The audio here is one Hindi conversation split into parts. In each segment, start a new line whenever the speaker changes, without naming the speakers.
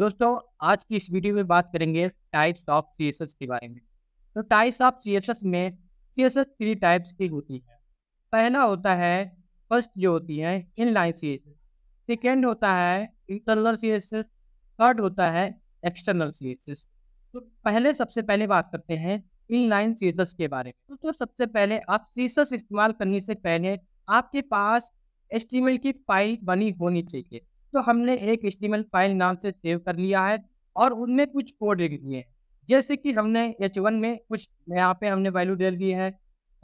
दोस्तों आज की इस वीडियो में बात करेंगे टाइप्स ऑफ सी एस के बारे में तो टाइप्स ऑफ सी एस में सी एस थ्री टाइप्स की होती है पहला होता है फर्स्ट जो होती है inline C S second होता है इंटरनल सी एस थर्ड होता है एक्सटर्नल सी एस तो पहले सबसे पहले बात करते हैं इन लाइन सी के बारे में तो, तो सबसे पहले आप सी इस्तेमाल करने से पहले आपके पास एस्टिमेट की फाइल बनी होनी चाहिए तो हमने एक एच फाइल नाम से सेव कर लिया है और उनमें कुछ कोड लिख दिए हैं जैसे कि हमने एच वन में कुछ यहाँ पे हमने वैल्यू दे दी है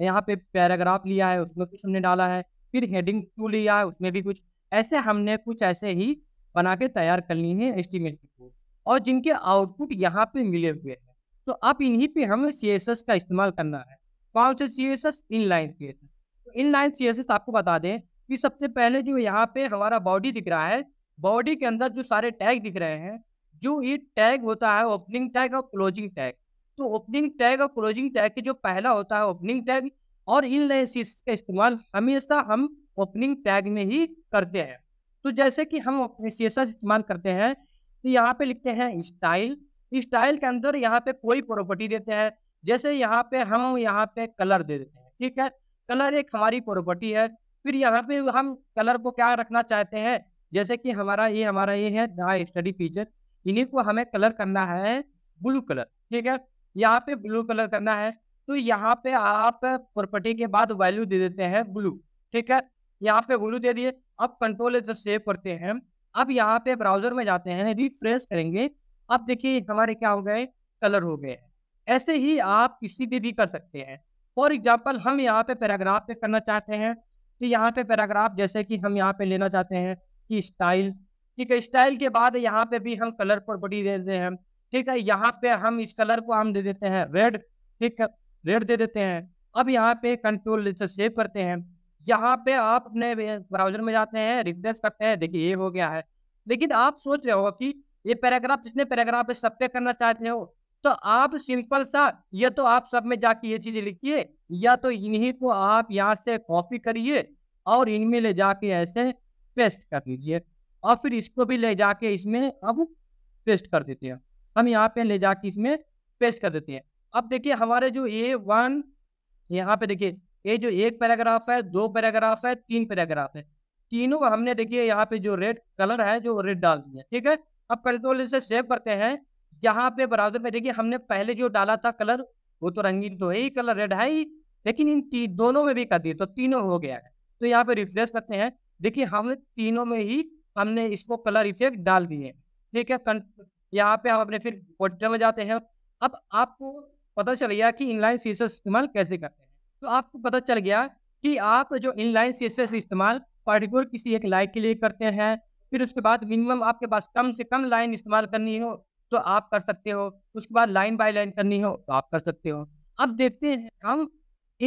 यहाँ पे पैराग्राफ लिया है उसमें कुछ हमने डाला है फिर हेडिंग टू लिया है उसमें भी कुछ ऐसे हमने कुछ ऐसे ही बना के तैयार कर ली है एस्टिमेट को और जिनके आउटपुट यहाँ पे मिले हुए हैं तो अब इन्हीं पे हमें सी एस एस का इस्तेमाल करना है कौन से C S S inline C S S तो inline C S S आपको बता दें कि सबसे पहले जो यहाँ पे हमारा बॉडी दिख रहा है बॉडी के अंदर जो सारे टैग दिख रहे हैं जो ये टैग होता है ओपनिंग टैग और क्लोजिंग टैग तो ओपनिंग टैग और क्लोजिंग टैग के जो पहला होता है ओपनिंग टैग और इन नए का इस्तेमाल हमेशा हम ओपनिंग टैग में ही करते हैं तो जैसे कि हम हमेशा इस्तेमाल करते हैं तो यहाँ पे लिखते हैं स्टाइल स्टाइल के अंदर यहाँ पे कोई प्रॉपर्टी देते हैं जैसे यहाँ पे हम यहाँ पे कलर दे देते हैं ठीक है कलर एक हमारी प्रॉपर्टी है फिर यहाँ पे हम कलर को क्या रखना चाहते हैं जैसे कि हमारा ये हमारा ये है द स्टडी फीचर इन्हीं को हमें कलर करना है ब्लू कलर ठीक है यहाँ पे ब्लू कलर करना है तो यहाँ पे आप प्रॉपर्टी के बाद वैल्यू दे देते हैं ब्लू ठीक है यहाँ पे ब्लू दे दिए अब कंट्रोल से सेव करते हैं अब यहाँ पे ब्राउजर में जाते हैं रिफ्रेश करेंगे अब देखिए हमारे क्या हो गए कलर हो गए ऐसे ही आप किसी पे भी कर सकते हैं फॉर एग्जाम्पल हम यहाँ पे पैराग्राफ पे करना चाहते हैं तो यहाँ पे पैराग्राफ जैसे कि हम यहाँ पे लेना चाहते हैं की स्टाइल ठीक है स्टाइल के बाद यहाँ पे भी हम कलर प्रॉपर्टी दे देते हैं ठीक है यहाँ पे हम इस कलर को हम दे देते हैं रेड ठीक है रेड दे देते हैं अब यहाँ पे कंट्रोल से सेव करते हैं यहाँ पे आप अपने ब्राउजर में जाते हैं रिफ्रेश करते हैं देखिए ये हो गया है लेकिन आप सोच रहे हो कि ये पैराग्राफ जितने पैराग्राफ सब पे करना चाहते हो तो आप सिंपल सा या तो आप सब में जाके ये चीजें लिखिए या तो इन्हीं को आप यहाँ से कॉपी करिए और इनमें ले जाके ऐसे पेस्ट कर दीजिए और फिर इसको भी ले जाके इसमें अब पेस्ट कर देते हैं हम यहाँ पे ले जाके इसमें पेस्ट कर देते हैं अब देखिए हमारे जो ए वन यहाँ पे देखिए ये जो एक पैराग्राफ है दो पैराग्राफ है तीन पैराग्राफ है तीनों को हमने देखिए यहाँ पे जो रेड कलर है जो रेड डाल दिया ठीक है अब कंट्रोल से सेव करते हैं यहाँ पे ब्राउजर में देखिए हमने पहले जो डाला था कलर वो तो रंगीन तो है ही कलर रेड है ही लेकिन इन दोनों में भी कर दिए तो तीनों हो गया है तो यहाँ पे रिफ्रेश करते हैं देखिए हम तीनों में ही हमने इसको कलर इफेक्ट डाल दिए ठीक है यहाँ पे हम अपने फिर पोर्ट्रेट में जाते हैं अब आपको पता चल गया कि इनलाइन सी इस्तेमाल कैसे करते हैं तो आपको पता चल गया कि आप जो इनलाइन सीसेस इस्तेमाल पार्टिकुलर किसी एक लाइन के लिए करते हैं फिर उसके बाद मिनिमम आपके पास कम से कम लाइन इस्तेमाल करनी हो तो आप कर सकते हो उसके बाद लाइन बाय लाइन करनी हो तो आप कर सकते हो अब देखते हैं हम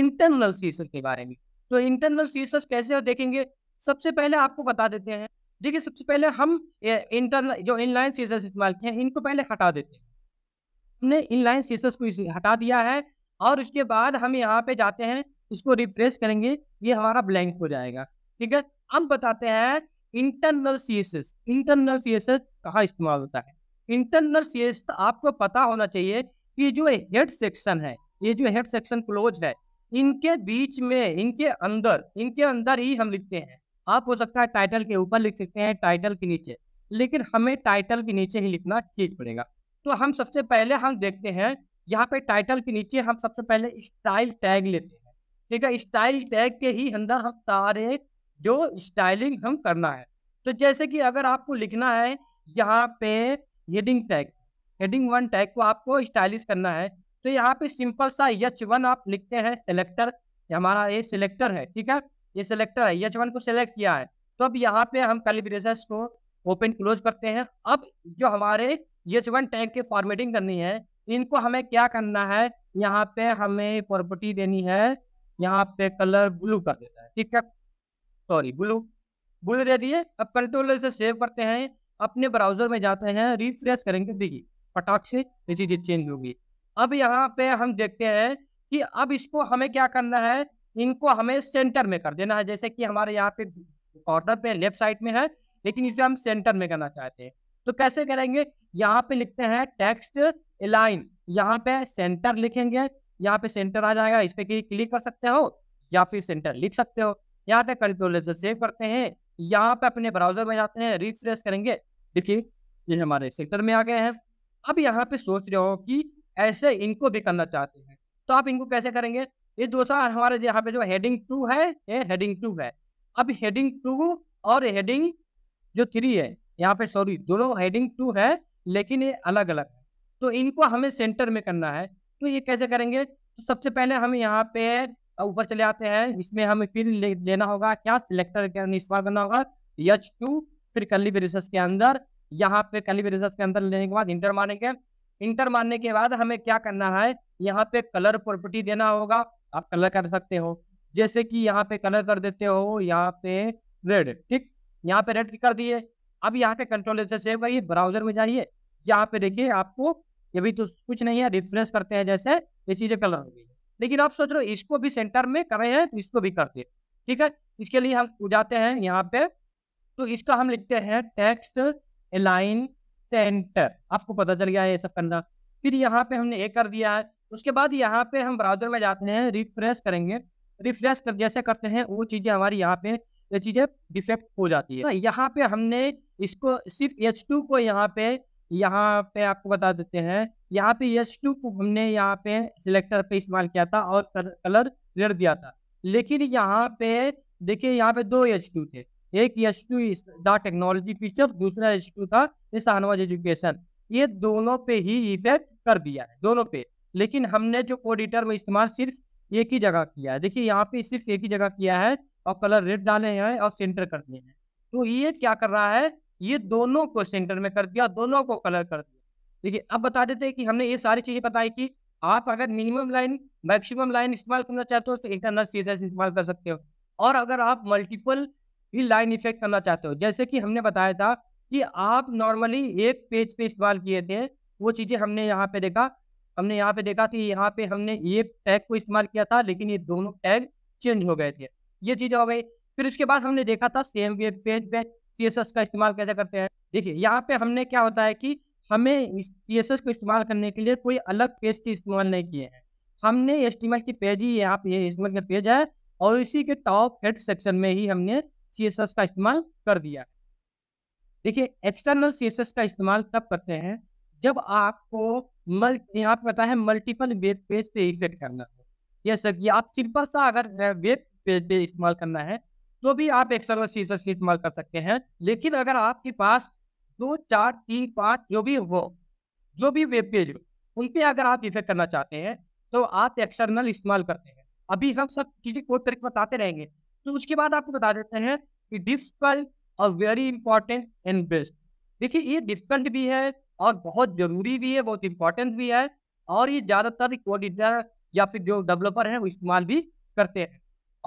इंटरनल सीस के बारे में तो इंटरनल सीसस कैसे हो देखेंगे सबसे पहले आपको बता देते हैं देखिए सबसे पहले हम इंटरनल जो इनलाइन सीजर्स इस्तेमाल किए हैं इनको पहले हटा देते हैं हमने इनलाइन सीजर्स को हटा दिया है और उसके बाद हम यहाँ पे जाते हैं इसको रिप्लेस करेंगे ये हमारा ब्लैंक हो जाएगा ठीक है अब बताते हैं internal CSS internal C S कहाँ इस्तेमाल होता है इंटरनल सी तो आपको पता होना चाहिए कि जो हेड सेक्शन है ये जो हेड सेक्शन क्लोज है इनके बीच में इनके अंदर इनके अंदर ही हम लिखते हैं आप हो सकता है टाइटल के ऊपर लिख सकते हैं टाइटल के नीचे लेकिन हमें टाइटल के नीचे ही लिखना ठीक पड़ेगा तो हम सबसे पहले हम देखते हैं यहाँ पे टाइटल के नीचे हम सबसे पहले स्टाइल टैग लेते हैं ठीक है स्टाइल टैग के ही अंदर हम सारे जो स्टाइलिंग हम करना है तो जैसे कि अगर आपको लिखना है यहाँ पे heading tag heading one tag को आपको स्टाइलिश करना है तो यहाँ पे सिंपल सा यच वन आप लिखते हैं सिलेक्टर हमारा ये सिलेक्टर है ठीक है ये सिलेक्टर है एच वन को सिलेक्ट किया है तो अब यहाँ पे हम कैलिब्रेशन को ओपन क्लोज करते हैं अब जो हमारे एच वन टैंक की फॉर्मेटिंग करनी है इनको हमें क्या करना है यहाँ पे हमें प्रॉपर्टी देनी है यहाँ पे कलर ब्लू कर देना है ठीक है सॉरी ब्लू ब्लू दे दिए अब कंट्रोल से सेव करते हैं अपने ब्राउजर में जाते हैं रिफ्रेश करेंगे देखिए फटाक से ये चीजें चेंज होगी अब यहाँ पे हम देखते हैं कि अब इसको हमें क्या करना है इनको हमें सेंटर में कर देना है जैसे कि हमारे यहाँ पे कॉर्नर पे लेफ्ट साइड में है लेकिन इसे हम सेंटर में करना चाहते हैं तो कैसे करेंगे यहाँ पे लिखते हैं टेक्स्ट लाइन यहाँ पे सेंटर लिखेंगे यहाँ पे सेंटर आ जाएगा इस पे क्लिक कर सकते हो या फिर सेंटर लिख सकते हो यहाँ पे कंट्रोल से सेव करते हैं यहाँ पे अपने ब्राउजर में जाते हैं रिफ्रेश करेंगे देखिए ये हमारे सेक्टर में आ गए हैं अब यहाँ पे सोच रहे हो कि ऐसे इनको भी करना चाहते हैं तो आप इनको कैसे करेंगे ये दूसरा हमारे यहाँ पे जो हेडिंग टू है ये हेडिंग टू है अब हेडिंग टू और हेडिंग जो थ्री है यहाँ पे सॉरी दोनों हेडिंग टू है लेकिन ये अलग अलग है तो इनको हमें सेंटर में करना है तो ये कैसे करेंगे तो सबसे पहले हम यहाँ पे ऊपर चले आते हैं इसमें हमें फिर लेना होगा क्या सिलेक्टर के इस्तेमाल करना होगा यच टू फिर कली रिसर्च के अंदर यहाँ पे कली रिसर्च के अंदर लेने के बाद इंटर मारेंगे इंटर मारने के बाद हमें क्या करना है यहाँ पे कलर प्रॉपर्टी देना होगा आप कलर कर सकते हो जैसे कि यहाँ पे कलर कर देते हो यहाँ पे रेड ठीक यहाँ पे रेड कर दिए अब यहाँ पे कंट्रोल से सेव करिए ब्राउजर में जाइए यहाँ पे देखिए आपको ये भी तो कुछ नहीं है रिफ्रेश करते हैं जैसे ये चीजें कलर हो गई लेकिन आप सोच रहे हो इसको भी सेंटर में कर रहे हैं तो इसको भी करते हैं ठीक है इसके लिए हम जाते हैं यहाँ पे तो इसका हम लिखते हैं टेक्स्ट अलाइन सेंटर आपको पता चल गया ये सब करना फिर यहाँ पे हमने एक कर दिया है उसके बाद यहाँ पे हम ब्राउजर में जाते हैं रिफ्रेश करेंगे रिफ्रेश कर जैसे करते हैं वो चीज़ें हमारी यहाँ पे ये चीज़ें डिफेक्ट हो जाती है यहाँ पे हमने इसको सिर्फ एच टू को यहाँ पे यहाँ पे आपको बता देते हैं यहाँ पे एच टू को हमने यहाँ पे सिलेक्टर पे इस्तेमाल किया था और कलर रेड दिया था लेकिन यहाँ पे देखिए यहाँ पे दो एच टू थे एक H two the technology feature दूसरा एच टू था इस एजुकेशन ये दोनों पे ही इफेक्ट कर दिया है दोनों पे लेकिन हमने जो कोडिटर में इस्तेमाल सिर्फ एक ही जगह किया है देखिए यहाँ पे सिर्फ एक ही जगह किया है और कलर रेड डाले हैं और सेंटर कर दिए हैं तो ये क्या कर रहा है ये दोनों को सेंटर में कर दिया दोनों को कलर कर दिया देखिए अब बता देते हैं कि हमने ये सारी चीजें बताई कि आप अगर मिनिमम लाइन मैक्सिमम लाइन इस्तेमाल करना चाहते हो तो इंटरनल सी इस्तेमाल कर सकते हो और अगर आप मल्टीपल ही लाइन इफेक्ट करना चाहते हो जैसे कि हमने बताया था कि आप नॉर्मली एक पेज पे इस्तेमाल किए थे वो चीज़ें हमने यहाँ पे देखा हमने यहाँ पे देखा कि यहाँ पे हमने ये टैग को इस्तेमाल किया था लेकिन ये दोनों टैग चेंज हो गए थे ये चीज़ हो गई फिर उसके बाद हमने देखा था सेम वे पेज पे सी एस एस का इस्तेमाल कैसे करते हैं देखिए यहाँ पे हमने क्या होता है कि हमें सी एस एस को इस्तेमाल करने के लिए कोई अलग पेज के इस्तेमाल नहीं किए हैं हमने एस टी की पेज ही यहाँ पे एस का पेज है और इसी के टॉप हेड सेक्शन में ही हमने सी एस एस का इस्तेमाल कर दिया देखिए एक्सटर्नल सी एस एस का इस्तेमाल तब करते हैं जब आपको मल्टी यहाँ पे पता है मल्टीपल वेब पेज पे एग्जिट करना है यह सर ये आप सिंपल सा अगर वेब पेज पे इस्तेमाल करना है तो भी आप एक्सटर्नल सीजर्स इस्तेमाल कर सकते हैं लेकिन अगर आपके पास दो चार तीन पाँच जो भी हो जो भी वेब पेज हो उन पर अगर आप इफेक्ट करना चाहते हैं तो आप एक्सटर्नल इस्तेमाल करते हैं अभी हम सब चीज़ें कोई तरीके बताते रहेंगे तो उसके बाद आपको बता देते हैं कि डिफिकल्ट और वेरी इंपॉर्टेंट एंड बेस्ट देखिए ये डिफिकल्ट भी है और बहुत जरूरी भी है बहुत इंपॉर्टेंट भी है और ये ज़्यादातर कोडिटर या फिर जो डेवलपर है वो इस्तेमाल भी करते हैं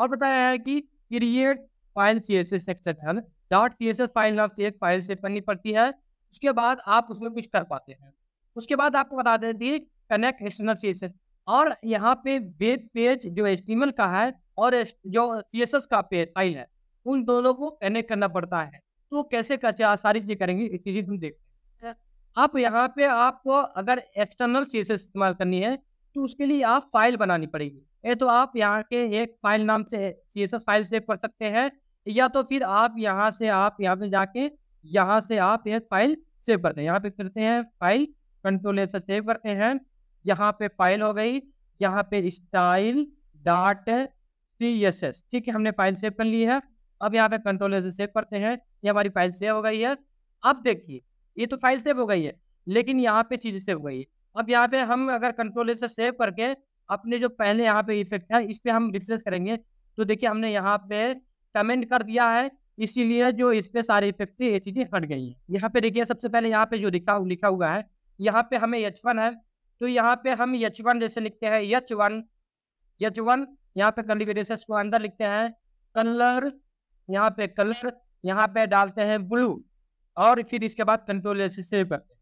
और बताया है कि create file C S S exception dot C S S file नाम से एक फाइल से करनी पड़ती है उसके बाद आप उसमें कुछ कर पाते हैं उसके बाद आपको बता देती है connect external C S S और यहाँ पे वेब पेज जो एस का है और जो सी एस एस का पेज फाइल है उन दोनों को कनेक्ट करना पड़ता है तो कैसे कैसे आसानी से करेंगे इसी चीज हम देखते हैं अब यहाँ पे आपको अगर एक्सटर्नल चीज इस्तेमाल करनी है तो उसके लिए आप फाइल बनानी पड़ेगी ये तो आप यहाँ के एक फाइल नाम से C S S file save कर सकते हैं या तो फिर आप यहाँ से आप यहाँ पे जाके यहाँ से आप ये फाइल सेव करते हैं यहाँ पे करते हैं फाइल कंट्रोल से सेव करते हैं यहाँ पे फाइल हो गई यहाँ पे style dot C S S ठीक है हमने फाइल सेव कर ली है अब यहाँ पे कंट्रोल से सेव करते हैं ये हमारी फाइल सेव हो गई है अब देखिए ये तो फाइल सेव हो गई है लेकिन यहाँ पे चीज सेव हो गई है अब यहाँ पे हम अगर कंट्रोल से सेव करके अपने जो पहले यहाँ पे इफेक्ट है इस पर हम रिफ्रेस करेंगे तो देखिए हमने यहाँ पे कमेंट कर दिया है इसीलिए जो इस पे सारे इफेक्ट थे ये चीज़ें हट गई हैं यहाँ पे देखिए सबसे पहले यहाँ पे जो लिखा लिखा हुआ है यहाँ पे हमें एच वन है तो यहाँ पे हम एच वन जैसे लिखते हैं एच वन एच वन यहाँ पे कलिग्रेशन को अंदर लिखते हैं कलर यहाँ पे कलर यहाँ पे डालते हैं ब्लू और फिर इसके बाद कंट्रोल ऐसे सेव करते हैं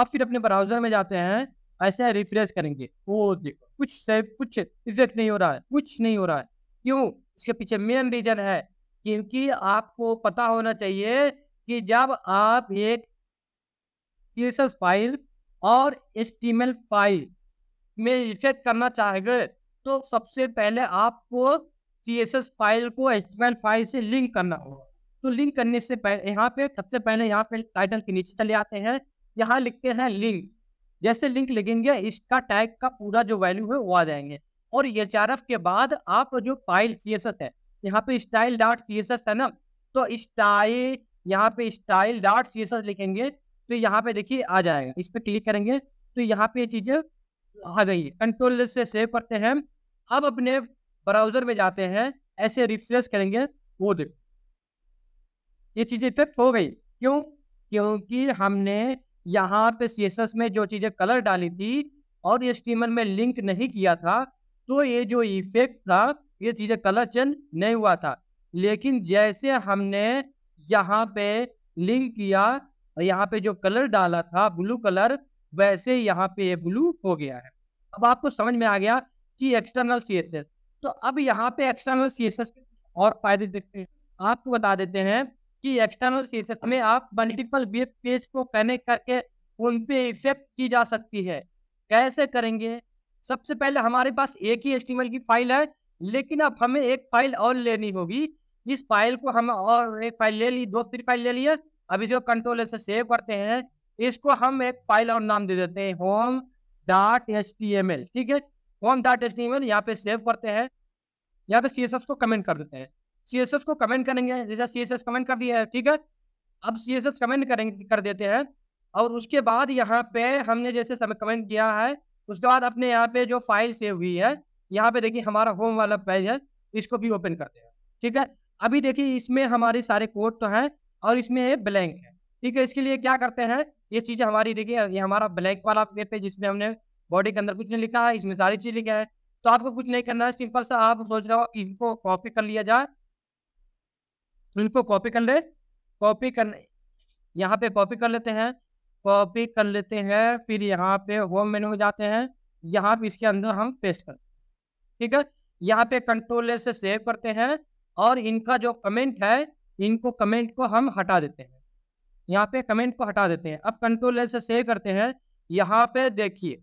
आप फिर अपने ब्राउजर में जाते हैं ऐसे रिफ्रेश करेंगे वो देखो कुछ सेव कुछ इफेक्ट नहीं हो रहा है कुछ नहीं हो रहा है क्यों इसके पीछे मेन रीजन है क्योंकि आपको पता होना चाहिए कि जब आप एक सीएसएस फाइल और एस फाइल में इफेक्ट करना चाहेंगे तो सबसे पहले आपको सी एस एस फाइल को एचटीएमएल फाइल से लिंक करना होगा तो लिंक करने से पहले यहाँ पे सबसे पहले यहाँ पे टाइटल के नीचे चले आते हैं यहाँ लिखते हैं लिंक जैसे लिंक लिखेंगे इसका टैग का पूरा जो वैल्यू है वो आ जाएंगे और एच के बाद आप जो फाइल सी है यहाँ पे स्टाइल डॉट सी है ना तो स्टाइल यहाँ पे स्टाइल डॉट सी लिखेंगे तो यहाँ पे देखिए आ जाएगा इस पर क्लिक करेंगे तो यहाँ पे ये चीज़ें आ गई कंट्रोल से सेव करते हैं अब अपने ब्राउजर में जाते हैं ऐसे रिफ्रेश करेंगे वो देखो ये चीजें इफेक्ट हो गई क्यों क्योंकि हमने यहाँ पे सी में जो चीजें कलर डाली थी और ये स्टीमर में लिंक नहीं किया था तो ये जो इफेक्ट था ये चीजें कलर चेंज नहीं हुआ था लेकिन जैसे हमने यहाँ पे लिंक किया और यहाँ पे जो कलर डाला था ब्लू कलर वैसे यहाँ पे ये ब्लू हो गया है अब आपको समझ में आ गया कि एक्सटर्नल सी तो अब यहाँ पे एक्सटर्नल सी और फायदे देखते हैं आपको बता देते हैं कि एक्सटर्नल सीसेस में आप मल्टीपल वेब पेज को कनेक्ट करके उन पे इफेक्ट की जा सकती है कैसे करेंगे सबसे पहले हमारे पास एक ही एस्टिमल की फाइल है लेकिन अब हमें एक फाइल और लेनी होगी इस फाइल को हम और एक फाइल ले ली दो तीन फाइल ले लिए अब इसको कंट्रोल से सेव करते हैं इसको हम एक फाइल और नाम दे देते हैं home dot S T M L ठीक है home dot S T M L यहाँ पे सेव करते हैं यहाँ पे सी एस एस को कमेंट कर देते हैं सी को कमेंट करेंगे जैसा सी कमेंट कर दिया है ठीक है अब सी कमेंट करेंगे कर देते हैं और उसके बाद यहाँ पे हमने जैसे कमेंट किया है उसके बाद अपने यहाँ पे जो फाइल सेव हुई है यहाँ पे देखिए हमारा होम वाला पेज है इसको भी ओपन करते हैं ठीक है अभी देखिए इसमें हमारे सारे कोड तो हैं और इसमें है ब्लैंक है ठीक है इसके लिए क्या करते हैं ये चीज़ें हमारी देखिए ये हमारा ब्लैंक वाला पेज है जिसमें हमने बॉडी के अंदर कुछ नहीं लिखा है इसमें सारी चीज़ लिखा है तो आपको कुछ नहीं करना है सिंपल सा आप सोच रहे हो इसको कॉपी कर लिया जाए फिर तो इनको कॉपी कर ले कॉपी कर यहाँ पे कॉपी कर लेते हैं कॉपी कर लेते हैं फिर यहाँ पे होम मेनू में जाते हैं यहाँ पे इसके अंदर हम पेस्ट कर ठीक है यहाँ पे कंट्रोल से सेव करते हैं और इनका जो कमेंट है इनको कमेंट को हम हटा देते हैं यहाँ पे कमेंट को हटा देते हैं अब कंट्रोल से सेव करते हैं यहाँ पे देखिए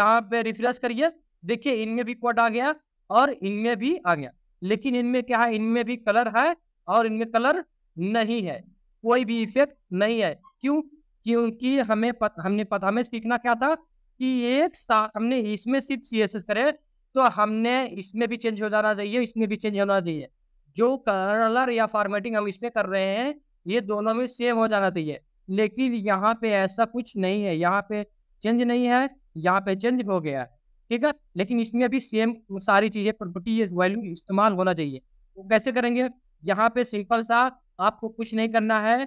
यहाँ पे रिफ्रेश करिए देखिए इनमें भी कोड आ गया और इनमें भी आ गया लेकिन इनमें क्या है इनमें भी कलर है और इनमें कलर नहीं है कोई भी इफेक्ट नहीं है क्यों क्योंकि हमें पत, हमने पता हमें सीखना क्या था कि साथ हमने इसमें सिर्फ सी एस एस करे तो हमने इसमें भी चेंज हो जाना चाहिए इसमें भी चेंज होना चाहिए जो कलर या फॉर्मेटिंग हम इसमें कर रहे हैं ये दोनों में सेम हो जाना चाहिए लेकिन यहाँ पे ऐसा कुछ नहीं है यहाँ पे चेंज नहीं है यहाँ पे चेंज हो गया है ठीक है लेकिन इसमें भी सेम सारी चीज़ें प्रॉपर्टी वैल्यू इस्तेमाल होना चाहिए वो तो कैसे करेंगे यहाँ पे सिंपल सा आपको कुछ नहीं करना है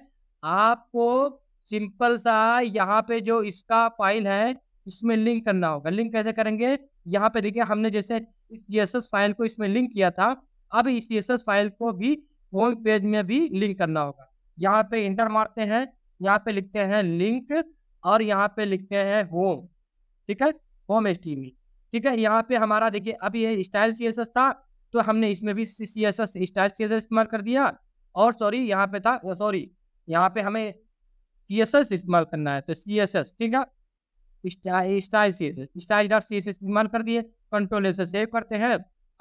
आपको सिंपल सा यहाँ पे जो इसका फाइल है इसमें लिंक करना होगा लिंक कैसे करेंगे यहाँ पे देखिए हमने जैसे इस सी फाइल को इसमें लिंक किया था अब इस सी फाइल को भी होम पेज में भी लिंक करना होगा यहाँ पे इंटर मारते हैं यहाँ पे लिखते हैं लिंक और यहाँ पे लिखते हैं होम ठीक है होम एस ठीक है यहाँ पे हमारा देखिए अब ये स्टाइल सी था तो हमने इसमें भी C S S style C S S इस्तेमाल कर दिया और सॉरी यहाँ पे था सॉरी यहाँ पे हमें सी एस एस इस्तेमाल करना है तो सी एस एस ठीक है style C S S style dot C S S इस्तेमाल कर दिए कंट्रोल एस सेव करते हैं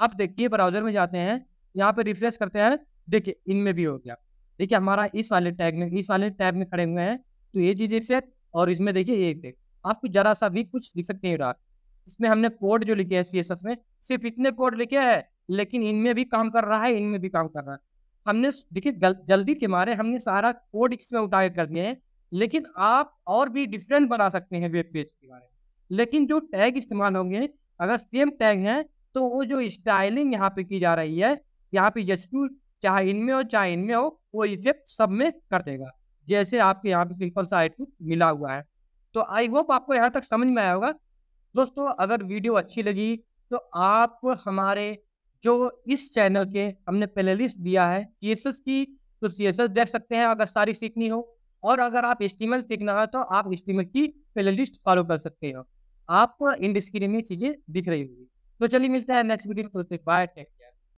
अब देखिए ब्राउजर में जाते हैं यहाँ पे रिफ्रेश करते हैं देखिए इनमें भी हो गया देखिए हमारा इस वाले टैग में इस वाले टैग में खड़े हुए हैं तो ये चीज सेट और इसमें देखिए एक देख आपको जरा सा भी कुछ लिख सकते हैं इसमें हमने कोड जो लिखे है सी एस एस में सिर्फ इतने कोड लिखे हैं लेकिन इनमें भी काम कर रहा है इनमें भी काम कर रहा है हमने देखिए जल्दी के मारे हमने सारा कोड इसमें उठा कर दिए हैं लेकिन आप और भी डिफरेंट बना सकते हैं वेब पेज के बारे में लेकिन जो टैग इस्तेमाल होंगे अगर सेम टैग हैं तो वो जो स्टाइलिंग यहाँ पे की जा रही है यहाँ पे यू चाहे इनमें हो चाहे इनमें हो वो इफेक्ट सब में कर देगा जैसे आपके यहाँ पे सिंपल सा आइटम मिला हुआ है तो आई होप आपको यहाँ तक समझ में आया होगा दोस्तों अगर वीडियो अच्छी लगी तो आप हमारे जो इस चैनल के हमने प्ले लिस्ट दिया है सी एस एस की तो सी एस एस देख सकते हैं अगर सारी सीखनी हो और अगर आप एस्टिमेल सीखना है तो आप एस्टिमेल की प्ले लिस्ट फॉलो कर सकते हो आपको इन डिस्क्रीन में चीज़ें दिख रही होगी तो चलिए मिलता है नेक्स्ट वीडियो में बाय तो टेक